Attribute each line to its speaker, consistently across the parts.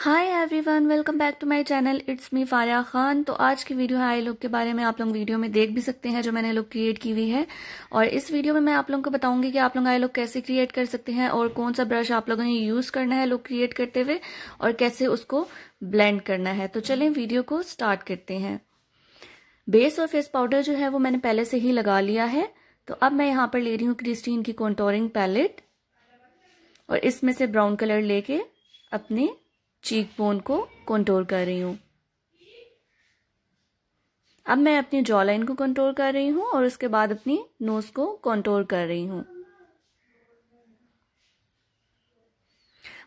Speaker 1: hi everyone welcome back to my channel it's me Faria Khan तो आज की वीडियो है आई लुक के बारे में आप लोग वीडियो में देख भी सकते हैं जो मैंने लुक क्रिएट की हुई है और इस वीडियो में मैं आप लोगों को बताऊंगी कि आप लोग आई लुक कैसे क्रिएट कर सकते हैं और कौन सा ब्रश आप लोगों ने यूज करना है लुक क्रिएट करते हुए और कैसे उसको ब्लेंड करना है तो चलें वीडियो को स्टार्ट करते हैं बेस और फेस पाउडर जो है वो मैंने पहले से ही लगा लिया है तो अब मैं यहाँ पर ले रही हूँ क्रिस्टीन की कॉन्टोरिंग पैलेट और इसमें से ब्राउन कलर लेके अपने चीक बोन को कंट्रोल कर रही हूँ अब मैं अपनी जॉ लाइन को कंट्रोल कर रही हूँ और उसके बाद अपनी नोज को कंट्रोल कर रही हूँ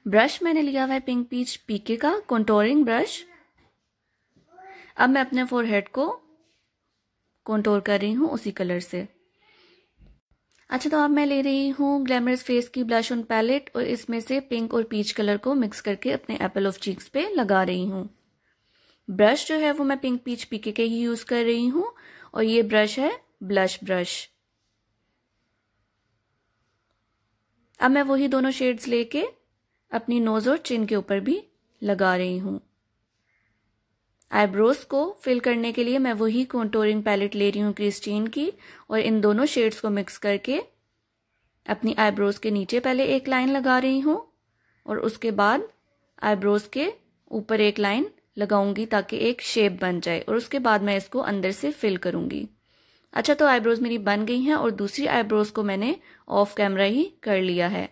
Speaker 1: ब्रश मैंने लिया हुआ है पिंक पीच पीके का कंट्रोलिंग ब्रश अब मैं अपने फोरहेड को कंट्रोल कर रही हूँ उसी कलर से अच्छा तो अब मैं ले रही हूँ ग्लैमरस फेस की ब्लश ऑन पैलेट और इसमें से पिंक और पीच कलर को मिक्स करके अपने एप्पल ऑफ चीक्स पे लगा रही हूँ ब्रश जो है वो मैं पिंक पीच पीके के ही यूज़ कर रही हूँ और ये ब्रश है ब्लश ब्रश अब मैं वही दोनों शेड्स लेके अपनी नोज़ और चिन के ऊपर भी लगा रही हूँ आईब्रोज को फिल करने के लिए मैं वही कॉन्टोरिंग पैलेट ले रही हूँ क्रिस्टीन की और इन दोनों शेड्स को मिक्स करके अपनी आईब्रोज के नीचे पहले एक लाइन लगा रही हूँ और उसके बाद आईब्रोज के ऊपर एक लाइन लगाऊंगी ताकि एक शेप बन जाए और उसके बाद मैं इसको अंदर से फिल करूंगी अच्छा तो आईब्रोज मेरी बन गई हैं और दूसरी आईब्रोज को मैंने ऑफ कैमरा ही कर लिया है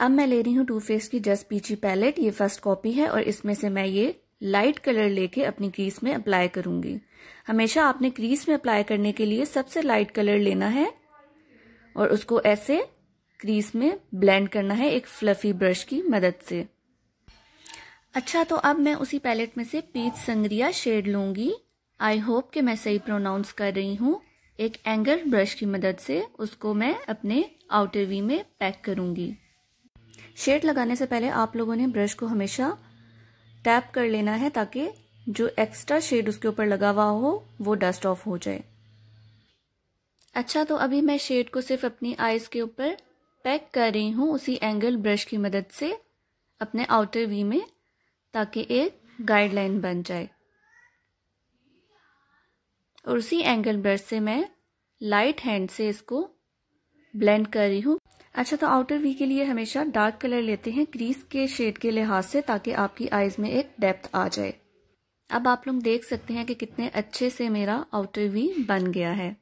Speaker 1: अब मैं ले रही हूँ टू फेस की जस्ट पीची पैलेट ये फर्स्ट कॉपी है और इसमें से मैं ये लाइट कलर लेके अपनी क्रीज में अप्लाई करूंगी हमेशा आपने क्रीज में अप्लाई करने के लिए सबसे लाइट कलर लेना है और उसको ऐसे क्रीज में ब्लेंड करना है एक फ्लफी ब्रश की मदद से अच्छा तो अब मैं उसी पैलेट में से पीच संग्रिया शेड लूंगी आई होप कि मैं सही प्रोनाउंस कर रही हूँ एक एंगल ब्रश की मदद से उसको मैं अपने आउटर वी में पैक करूंगी शेड लगाने से पहले आप लोगों ने ब्रश को हमेशा टैप कर लेना है ताकि जो एक्स्ट्रा शेड उसके ऊपर लगा हुआ हो वो डस्ट ऑफ हो जाए अच्छा तो अभी मैं शेड को सिर्फ अपनी आइज़ के ऊपर पैक कर रही हूँ उसी एंगल ब्रश की मदद से अपने आउटर वी में ताकि एक गाइडलाइन बन जाए और उसी एंगल ब्रश से मैं लाइट हैंड से इसको ब्लेंड कर रही हूँ अच्छा तो आउटर वी के लिए हमेशा डार्क कलर लेते हैं क्रीज के शेड के लिहाज से ताकि आपकी आईज में एक डेप्थ आ जाए अब आप लोग देख सकते हैं कि कितने अच्छे से मेरा आउटर वी बन गया है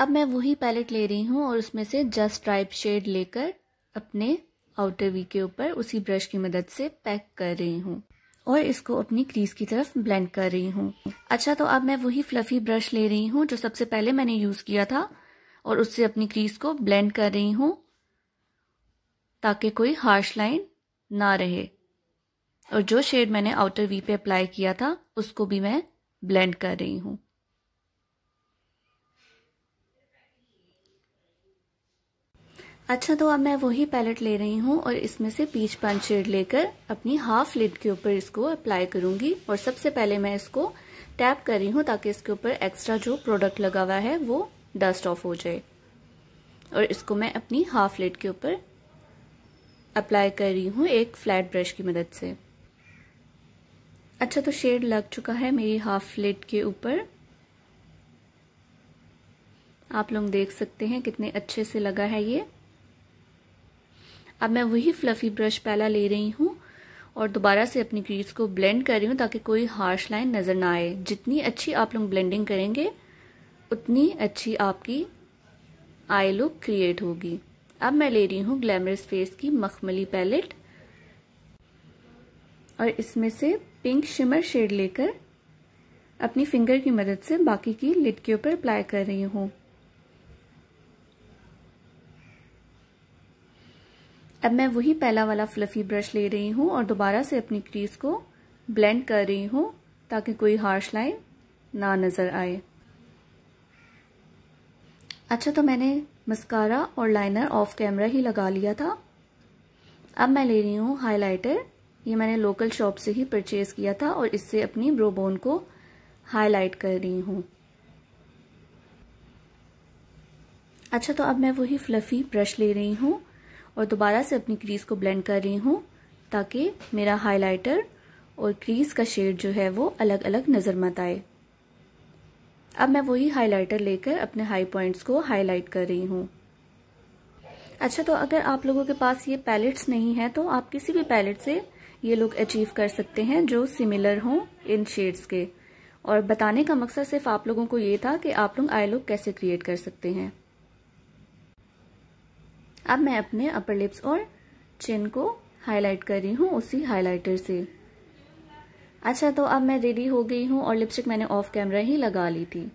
Speaker 1: अब मैं वही पैलेट ले रही हूँ और उसमें से जस्ट ट्राइप शेड लेकर अपने आउटर वी के ऊपर उसी ब्रश की मदद से पैक कर रही हूँ और इसको अपनी क्रीज की तरफ ब्लेंड कर रही हूँ अच्छा तो अब मैं वही फ्लफी ब्रश ले रही हूँ जो सबसे पहले मैंने यूज किया था और उससे अपनी क्रीज को ब्लेंड कर रही हूं ताकि कोई हार्श लाइन ना रहे और जो शेड मैंने आउटर वी पे अप्लाई किया था उसको भी मैं ब्लेंड कर रही हूं अच्छा तो अब मैं वही पैलेट ले रही हूं और इसमें से पीच पंच शेड लेकर अपनी हाफ लिड के ऊपर इसको अप्लाई करूंगी और सबसे पहले मैं इसको टैप कर रही हूं ताकि इसके ऊपर एक्स्ट्रा जो प्रोडक्ट लगा हुआ है वो डस्ट ऑफ हो जाए और इसको मैं अपनी हाफ लेट के ऊपर अप्लाई कर रही हूँ एक फ्लैट ब्रश की मदद से अच्छा तो शेड लग चुका है मेरी हाफ लेट के ऊपर आप लोग देख सकते हैं कितने अच्छे से लगा है ये अब मैं वही फ्लफ़ी ब्रश पहला ले रही हूँ और दोबारा से अपनी क्रीज को ब्लेंड कर रही हूँ ताकि कोई हार्श लाइन नज़र ना आए जितनी अच्छी आप लोग ब्लेंडिंग करेंगे उतनी अच्छी आपकी आई लुक क्रिएट होगी अब मैं ले रही हूँ ग्लैमरस फेस की मखमली पैलेट और इसमें से पिंक शिमर शेड लेकर अपनी फिंगर की मदद से बाकी की लिड के ऊपर अप्लाई कर रही हूँ अब मैं वही पहला वाला फ्लफी ब्रश ले रही हूँ और दोबारा से अपनी क्रीज को ब्लेंड कर रही हूँ ताकि कोई हार्श लाइन ना नज़र आए अच्छा तो मैंने मस्कारा और लाइनर ऑफ कैमरा ही लगा लिया था अब मैं ले रही हूँ हाइलाइटर ये मैंने लोकल शॉप से ही परचेज़ किया था और इससे अपनी ब्रोबोन को हाईलाइट कर रही हूँ अच्छा तो अब मैं वही फ्लफ़ी ब्रश ले रही हूँ और दोबारा से अपनी क्रीज़ को ब्लेंड कर रही हूँ ताकि मेरा हाइलाइटर और क्रीज़ का शेड जो है वो अलग अलग नज़र मत आए अब मैं वही हाइलाइटर लेकर अपने हाई पॉइंट्स को हाईलाइट कर रही हूँ अच्छा तो अगर आप लोगों के पास ये पैलेट्स नहीं है तो आप किसी भी पैलेट से ये लोग अचीव कर सकते हैं जो सिमिलर हों इन शेड्स के और बताने का मकसद सिर्फ आप लोगों को ये था कि आप लोग आई लुक कैसे क्रिएट कर सकते हैं अब मैं अपने अपर लिप्स और चिन को हाईलाइट कर रही हूँ उसी हाईलाइटर से अच्छा तो अब मैं रेडी हो गई हूँ और लिपस्टिक मैंने ऑफ कैमरा ही लगा ली थी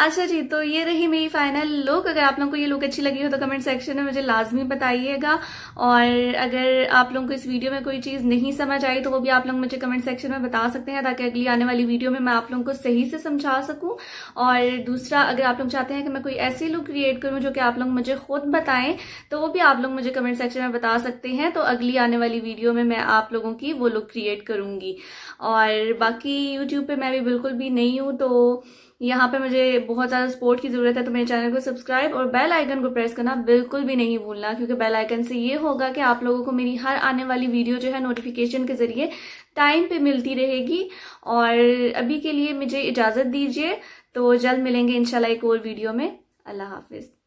Speaker 1: अच्छा जी तो ये रही मेरी फाइनल लुक अगर आप लोगों को ये लुक अच्छी लगी हो तो कमेंट सेक्शन में मुझे लाजमी बताइएगा और अगर आप लोगों को इस वीडियो में कोई चीज़ नहीं समझ आई तो वो भी आप लोग मुझे कमेंट सेक्शन में बता सकते हैं ताकि अगली आने वाली वीडियो में मैं आप लोगों को सही से समझा सकूं और दूसरा अगर आप लोग चाहते हैं कि मैं कोई ऐसी लुक क्रिएट करूँ जो कि आप लोग मुझे खुद बताएं तो वो भी आप लोग मुझे कमेंट सेक्शन में बता सकते हैं तो अगली आने वाली वीडियो में मैं आप लोगों की वो लुक क्रिएट करूंगी और बाकी यूट्यूब पर मैं भी बिल्कुल भी नहीं हूं तो यहाँ पे मुझे बहुत ज़्यादा सपोर्ट की ज़रूरत है तो मेरे चैनल को सब्सक्राइब और बेल आइकन को प्रेस करना बिल्कुल भी नहीं भूलना क्योंकि बेल आइकन से ये होगा कि आप लोगों को मेरी हर आने वाली वीडियो जो है नोटिफिकेशन के ज़रिए टाइम पे मिलती रहेगी और अभी के लिए मुझे इजाज़त दीजिए तो जल्द मिलेंगे इनशाला एक और वीडियो में अल्लाह हाफिज़